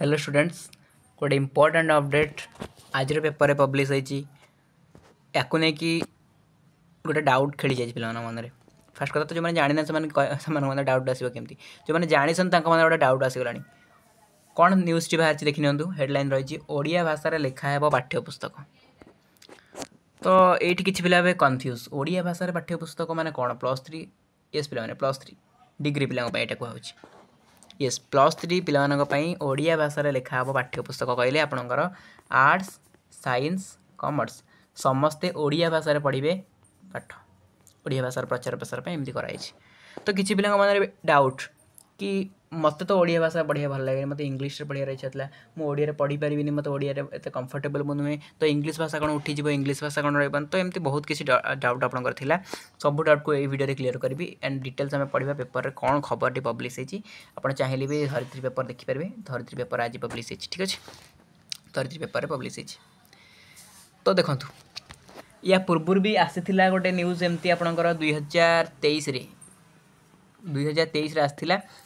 hello students गोटे important update आज paper में पब्लीश हो गोटे डाउट खेली जाए पाने मन में फास्ट कथा तो जो मैंने जाना से मन डाउट आसो कमी जो मैंने जानी गोटे डाउट आसगला कौन न्यूज टी बाहर देखी निंतु हेडलैन रही ओडिया भाषार लिखाहे पाठ्यपुस्तक तो ये किसी पिला कन्फ्यूज ओडिया भाषा पाठ्यपुस्तक मैंने कौन प्लस थ्री एस पे प्लस थ्री डिग्री पे पिला कहूँ ୟେସ୍ ପ୍ଲସ୍ ଥ୍ରୀ ପିଲାମାନଙ୍କ ପାଇଁ ଓଡ଼ିଆ ଭାଷାରେ ଲେଖା ହେବ ପାଠ୍ୟପୁସ୍ତକ କହିଲେ ଆପଣଙ୍କର ଆର୍ଟ୍ସ ସାଇନ୍ସ କମର୍ସ ସମସ୍ତେ ଓଡ଼ିଆ ଭାଷାରେ ପଢ଼ିବେ ପାଠ ଓଡ଼ିଆ ଭାଷାର ପ୍ରଚାର ପ୍ରସାର ପାଇଁ ଏମିତି କରାଯାଇଛି ତ କିଛି ପିଲାଙ୍କ ମନରେ ଡାଉଟ୍ କି ମୋତେ ତ ଓଡ଼ିଆ ଭାଷା ପଢ଼ିବା ଭଲ ଲାଗେନି ମୋତେ ଇଂଲିଶରେ ପଢ଼ିବାର ଇଚ୍ଛା ଥିଲା ମୁଁ ଓଡ଼ିଆରେ ପଢ଼ିପାରିବିନି ମୋତେ ଓଡ଼ିଆରେ ଏତେ କମ୍ଫର୍ଟେବଲ୍ ମୁଁ ନୁହେଁ ତ ଇଂଲିଶ ଭାଷା କ'ଣ ଉଠିଯିବ ଇଂଲିଶ ଭାଷା କ'ଣ ରହିବନି ତ ଏମିତି ବହୁତ କିଛି ଡାଉଟ୍ ଆପଣଙ୍କର ଥିଲା ସବୁ ଡାଉଟ୍କୁ ଏଇ ଭିଡ଼ିଓରେ କ୍ଲିୟର୍ କରିବି ଆଣ୍ଡ ଡିଟେଲ୍ସ ଆମେ ପଢ଼ିବା ପେପରରେ କ'ଣ ଖବରଟି ପବ୍ଲିଶ୍ ହେଇଛି ଆପଣ ଚାହିଁଲେ ବି ଧରିତ୍ରୀ ପେପର ଦେଖିପାରିବେ ଧରିତ୍ରୀ ପେପର ଆଜି ପବ୍ଲିଶ୍ ହେଇଛି ଠିକ୍ ଅଛି ଧରିତ୍ରୀ ପେପରରେ ପବ୍ଲିଶ୍ ହେଇଛି ତ ଦେଖନ୍ତୁ ୟା ପୂର୍ବରୁ ବି ଆସିଥିଲା ଗୋଟେ ନ୍ୟୁଜ୍ ଏମିତି ଆପଣଙ୍କର ଦୁଇ ହଜାର ତେଇଶରେ दुई हजार तेईस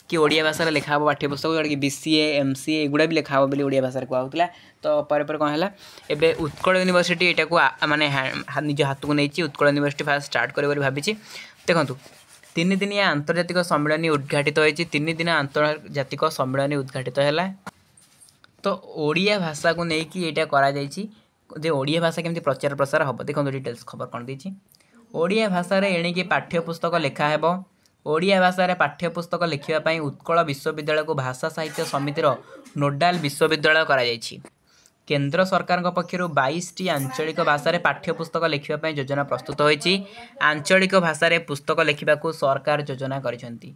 कि ओडिया भाषा लिखा हाँ पाठ्यपुस्तक पुस्तक जो कि बी सी एम सी एगुड़ा भी लिखा हाँ ओडिया भाषा कहुला तो पर कौन है एवं उत्कल यूनिवर्सी यहाँ निज हाथ को नहीं उत्कल यूनिवर्सी फास्ट स्टार्ट कर भाई देखो तीन दिन आंतर्जा सम्मिलन उद्घाटित होती तीन दिन आंतर्जा सम्मेलन उद्घाटित है तो ओडिया भाषा को लेकिन ये ओडिया भाषा केमी प्रचार प्रसार हम देखो डिटेल्स खबर कौन देखिए ओडिया भाषा एणिकी पाठ्यपुस्तक लिखा है ଓଡ଼ିଆ ଭାଷାରେ ପାଠ୍ୟପୁସ୍ତକ ଲେଖିବା ପାଇଁ ଉତ୍କଳ ବିଶ୍ୱବିଦ୍ୟାଳୟକୁ ଭାଷା ସାହିତ୍ୟ ସମିତିର ନୋଡ଼ାଲ୍ ବିଶ୍ୱବିଦ୍ୟାଳୟ କରାଯାଇଛି କେନ୍ଦ୍ର ସରକାରଙ୍କ ପକ୍ଷରୁ ବାଇଶଟି ଆଞ୍ଚଳିକ ଭାଷାରେ ପାଠ୍ୟପୁସ୍ତକ ଲେଖିବା ପାଇଁ ଯୋଜନା ପ୍ରସ୍ତୁତ ହୋଇଛି ଆଞ୍ଚଳିକ ଭାଷାରେ ପୁସ୍ତକ ଲେଖିବାକୁ ସରକାର ଯୋଜନା କରିଛନ୍ତି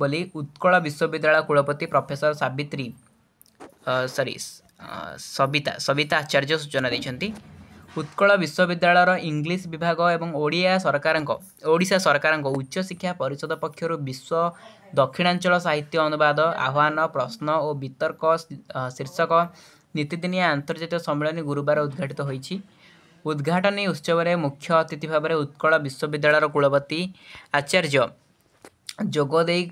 ବୋଲି ଉତ୍କଳ ବିଶ୍ୱବିଦ୍ୟାଳୟ କୁଳପତି ପ୍ରଫେସର ସାବିତ୍ରୀ ସରି ସବିତା ସବିତା ଆଚାର୍ଯ୍ୟ ସୂଚନା ଦେଇଛନ୍ତି ଉତ୍କଳ ବିଶ୍ୱବିଦ୍ୟାଳୟର ଇଂଲିଶ ବିଭାଗ ଏବଂ ଓଡ଼ିଆ ସରକାରଙ୍କ ଓଡ଼ିଶା ସରକାରଙ୍କ ଉଚ୍ଚଶିକ୍ଷା ପରିଷଦ ପକ୍ଷରୁ ବିଶ୍ୱ ଦକ୍ଷିଣାଞ୍ଚଳ ସାହିତ୍ୟ ଅନୁବାଦ ଆହ୍ୱାନ ପ୍ରଶ୍ନ ଓ ବିତର୍କ ଶୀର୍ଷକ ନୀତିଦିନିଆ ଆନ୍ତର୍ଜାତୀୟ ସମ୍ମିଳନୀ ଗୁରୁବାର ଉଦ୍ଘାଟିତ ହୋଇଛି ଉଦ୍ଘାଟନୀ ଉତ୍ସବରେ ମୁଖ୍ୟ ଅତିଥି ଭାବରେ ଉତ୍କଳ ବିଶ୍ୱବିଦ୍ୟାଳୟର କୁଳପତି ଆଚାର୍ଯ୍ୟ ଯୋଗ ଦେଇ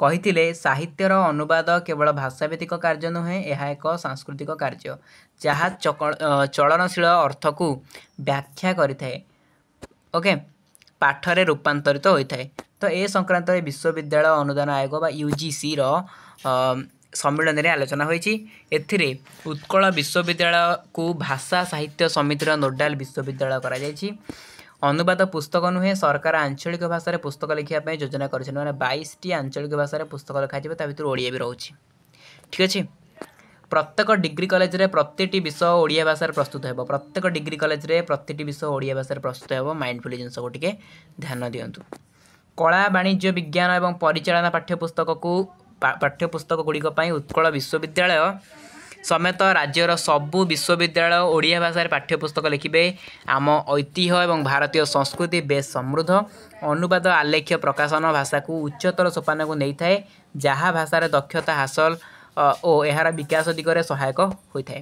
କହିଥିଲେ ସାହିତ୍ୟର ଅନୁବାଦ କେବଳ ଭାଷାଭିତ୍ତିକ କାର୍ଯ୍ୟ ନୁହେଁ ଏହା ଏକ ସାଂସ୍କୃତିକ କାର୍ଯ୍ୟ ଯାହା ଚଳନଶୀଳ ଅର୍ଥକୁ ବ୍ୟାଖ୍ୟା କରିଥାଏ ଓକେ ପାଠରେ ରୂପାନ୍ତରିତ ହୋଇଥାଏ ତ ଏ ସଂକ୍ରାନ୍ତରେ ବିଶ୍ୱବିଦ୍ୟାଳୟ ଅନୁଦାନ ଆୟୋଗ ବା ୟୁ ଜି ସିର ସମ୍ମିଳନୀରେ ଆଲୋଚନା ହୋଇଛି ଏଥିରେ ଉତ୍କଳ ବିଶ୍ୱବିଦ୍ୟାଳୟକୁ ଭାଷା ସାହିତ୍ୟ ସମିତିର ନୋଡ଼ାଲ ବିଶ୍ୱବିଦ୍ୟାଳୟ କରାଯାଇଛି ଅନୁବାଦ ପୁସ୍ତକ ନୁହେଁ ସରକାର ଆଞ୍ଚଳିକ ଭାଷାରେ ପୁସ୍ତକ ଲେଖିବା ପାଇଁ ଯୋଜନା କରିଛନ୍ତି ମାନେ ବାଇଶଟି ଆଞ୍ଚଳିକ ଭାଷାରେ ପୁସ୍ତକ ଲେଖାଯିବ ତା ଭିତରୁ ଓଡ଼ିଆ ବି ରହୁଛି ଠିକ୍ ଅଛି ପ୍ରତ୍ୟେକ ଡିଗ୍ରୀ କଲେଜରେ ପ୍ରତିଟି ବିଷୟ ଓଡ଼ିଆ ଭାଷାରେ ପ୍ରସ୍ତୁତ ହେବ ପ୍ରତ୍ୟେକ ଡିଗ୍ରୀ କଲେଜରେ ପ୍ରତିଟି ବିଷୟ ଓଡ଼ିଆ ଭାଷାରେ ପ୍ରସ୍ତୁତ ହେବ ମାଇଣ୍ଡଫୁଲି ଜିନିଷକୁ ଟିକେ ଧ୍ୟାନ ଦିଅନ୍ତୁ କଳା ବାଣିଜ୍ୟ ବିଜ୍ଞାନ ଏବଂ ପରିଚାଳନା ପାଠ୍ୟପୁସ୍ତକକୁ ପାଠ୍ୟପୁସ୍ତକ ଗୁଡ଼ିକ ପାଇଁ ଉତ୍କଳ ବିଶ୍ୱବିଦ୍ୟାଳୟ ସମେତ ରାଜ୍ୟର ସବୁ ବିଶ୍ୱବିଦ୍ୟାଳୟ ଓଡ଼ିଆ ଭାଷାରେ ପାଠ୍ୟପୁସ୍ତକ ଲେଖିବେ ଆମ ଐତିହ୍ୟ ଏବଂ ଭାରତୀୟ ସଂସ୍କୃତି ବେଶ୍ ସମୃଦ୍ଧ ଅନୁବାଦ ଆଲେଖ୍ୟ ପ୍ରକାଶନ ଭାଷାକୁ ଉଚ୍ଚତର ସୋପାନକୁ ନେଇଥାଏ ଯାହା ଭାଷାରେ ଦକ୍ଷତା ହାସଲ ଓ ଏହାର ବିକାଶ ଦିଗରେ ସହାୟକ ହୋଇଥାଏ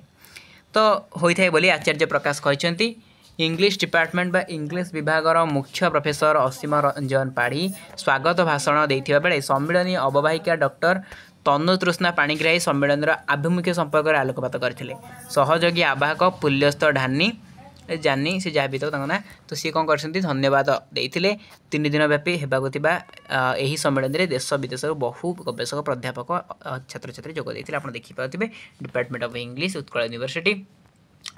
ତ ହୋଇଥାଏ ବୋଲି ଆଚାର୍ଯ୍ୟ ପ୍ରକାଶ କହିଛନ୍ତି ଇଂଲିଶ ଡିପାର୍ଟମେଣ୍ଟ ବା ଇଂଲିଶ ବିଭାଗର ମୁଖ୍ୟ ପ୍ରଫେସର ଅସୀମ ରଞ୍ଜନ ପାଢ଼ୀ ସ୍ୱାଗତ ଭାଷଣ ଦେଇଥିବା ବେଳେ ସମ୍ମିଳନୀ ଅବବାହିକା ଡକ୍ଟର ତନୁତୃଷ୍ଣା ପାଣିଗ୍ରାହୀ ସମ୍ମିଳନୀର ଆଭିମୁଖ୍ୟ ସମ୍ପର୍କରେ ଆଲୋକପାତ କରିଥିଲେ ସହଯୋଗୀ ଆବାହକ ପୁଲ୍ୟସ୍ତ ଢାନି ଜାନି ସେ ଯାହା ବି ଥିବ ତାଙ୍କ ନାଁ ତ ସିଏ କ'ଣ କରିଛନ୍ତି ଧନ୍ୟବାଦ ଦେଇଥିଲେ ତିନି ଦିନ ବ୍ୟାପୀ ହେବାକୁ ଥିବା ଏହି ସମ୍ମିଳନୀରେ ଦେଶ ବିଦେଶରୁ ବହୁ ଗବେଷକ ପ୍ରାଧ୍ୟାପକ ଛାତ୍ରଛାତ୍ରୀ ଯୋଗ ଦେଇଥିଲେ ଆପଣ ଦେଖିପାରୁଥିବେ department of English Utkal university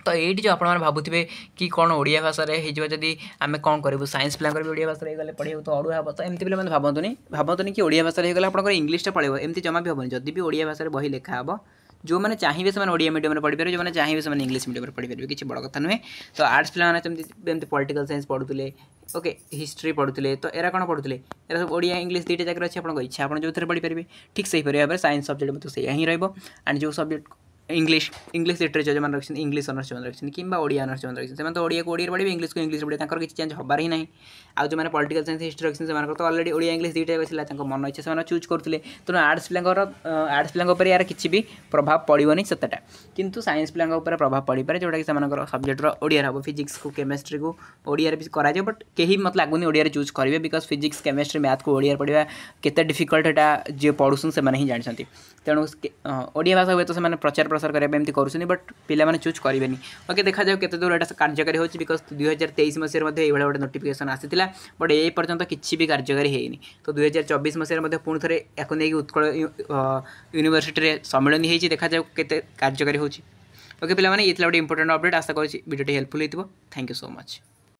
ତ ଏଇଠି ଯେଉଁ ଆପଣମାନେ ଭାବୁଥିବେ କି କ'ଣ ଓଡ଼ିଆ ଭାଷାରେ ହେଇଯିବ ଯଦି ଆମେ କ'ଣ କରିବୁ ସାଇନ୍ସ ପିଲାଙ୍କର ବି ଓଡ଼ିଆ ଭାଷାରେ ହେଇଗଲେ ପଢ଼ିବାକୁ ତ ଅଡ଼ୁଆ ହେବ ତ ଏମିତି ପିଲାମାନେ ଭାବନ୍ତୁନି ଭାବନ୍ତୁନି କି ଓଡ଼ିଆ ଭାଷାରେ ହେଇଗଲେ ଆପଣଙ୍କର ଇଂଲିଶଟା ପଳେଇବ ଏମିତି ଜମା ବି ହେବନି ଯଦି ବି ଓଡ଼ିଆ ଭାଷାରେ ବହି ଲେଖା ହେବ ଯେଉଁମାନେ ଚାହିଁବେ ସେମାନେ ଓଡ଼ିଆ ମିଡ଼ିୟମରେ ପଢ଼ିପାରିବେ ଯେଉଁମାନେ ଚାହିଁବେ ସେମାନେ ଇଂଲିଶ ମିଡ଼ିୟମରେ ପଢ଼ିପାରିବେ କିଛି ବଡ଼ କଥା ନୁହେଁ ତ ଆର୍ଟ୍ସ ପିଲାମାନେ ଯେମିତି ଏମିତି ପଲିଟିକାଲ୍ ସାଇନ୍ସ ପଢ଼ୁଥିଲେ ଓକେ ହିଷ୍ଟ୍ରି ପଢ଼ୁଥିଲେ ତ ଏରା କ'ଣ ପଢ଼ୁଥିଲେ ଏରା ସବୁ ଓଡ଼ିଆ ଇଂଲିଶ ଦୁଇଟା ଜାଗାରେ ଅଛି ଆପଣଙ୍କ ଇଚ୍ଛା ଆପଣ ଯେଉଁଥିରେ ପଢ଼ିପାରିବେ ଠିକ୍ ସେହିପରି ଭାବରେ ସାଇନ୍ସ ସବଜେକ୍ଟ ମଧ୍ୟ ସେଇଆ ହିଁ ରହିବ ଆଣ୍ଡ ଯେଉଁ ସବଜେକ୍ଟ इंग्लीश इंग्लिश लिटरेचर जो रखें इंग्लीश अनर्स जो रखें किड़िया अनर्स जो रखें तो ओडिया को पढ़े इंग्लीश को इंग्लीश पढ़े किसी चेंज हमार ही नहीं आज जो पॉलिटिकल साइंस हिस्ट्री रखें से तो अलरेडी ओडिया इंग्लीश दुटा बस मन इच्छा से चूज करते तेना आर्ट्स पिलांर आर्ट्स पिलांर यार किसी भी प्रभाव पड़ोन सेतटा कितु सैंस पिलांर प्रभाव पड़ पे जोटा कि सब्जेक्टर ओडिया हम फिजिक्स को केमिस्ट्री को ओडिया भी कर बट के मतलब लगुनी ओडिया चूज करेंगे बिकज फिजिक्स केमिस्ट्री मैथ को ओडिया पढ़ा केत डिफिकल्टा जी पढ़ुन से जानते तेणु ओडिया भाषा हुए तो प्रचार ପ୍ରସାର କରିବା ପାଇଁ ଏମିତି କରୁଛନ୍ତି ବଟ୍ ପିଲାମାନେ ଚୁଜ୍ କରିବେନି ଓକେ ଦେଖାଯାଉ କେତେ ଦୂର ଏଇଟା କାର୍ଯ୍ୟକାରୀ ହେଉଛି ବିକଜ୍ ଦୁଇ ହଜାର ତେଇଶ ମସିହାରେ ମଧ୍ୟ ଏଇଭଳିଆ ଗୋଟେ ନୋଟିଫିକେସନ୍ ଆସିଥିଲା ବଟ୍ ଏ ପର୍ଯ୍ୟନ୍ତ କିଛି ବି କାର୍ଯ୍ୟକାରୀ ହେଇନି ତ ଦୁଇ ହଜାର ଚବିଶ ମସିହାରେ ମଧ୍ୟ ପୁଣି ଥରେ ଏହାକୁ ନେଇକି ଉତ୍କଳ ୟୁନିଭର୍ସିଟିରେ ସମ୍ମିଳନୀ ହେଇଛି ଦେଖାଯାଉ କେତେ କାର୍ଯ୍ୟକାରୀ ହେଉଛି ଓକେ ପିଲାମାନେ ଏଥିଲା ଗୋଟେ ଇମ୍ପୋର୍ଟାଣ୍ଟ ଅପଡ଼େଟ୍ ଆଶା କରୁଛି ଭିଡ଼ିଓଟି ହେଲ୍ପଫୁଲ୍ ହେଇଥିବ ଥ୍ୟାଙ୍କ ୟୁ ସୋ ମଚ୍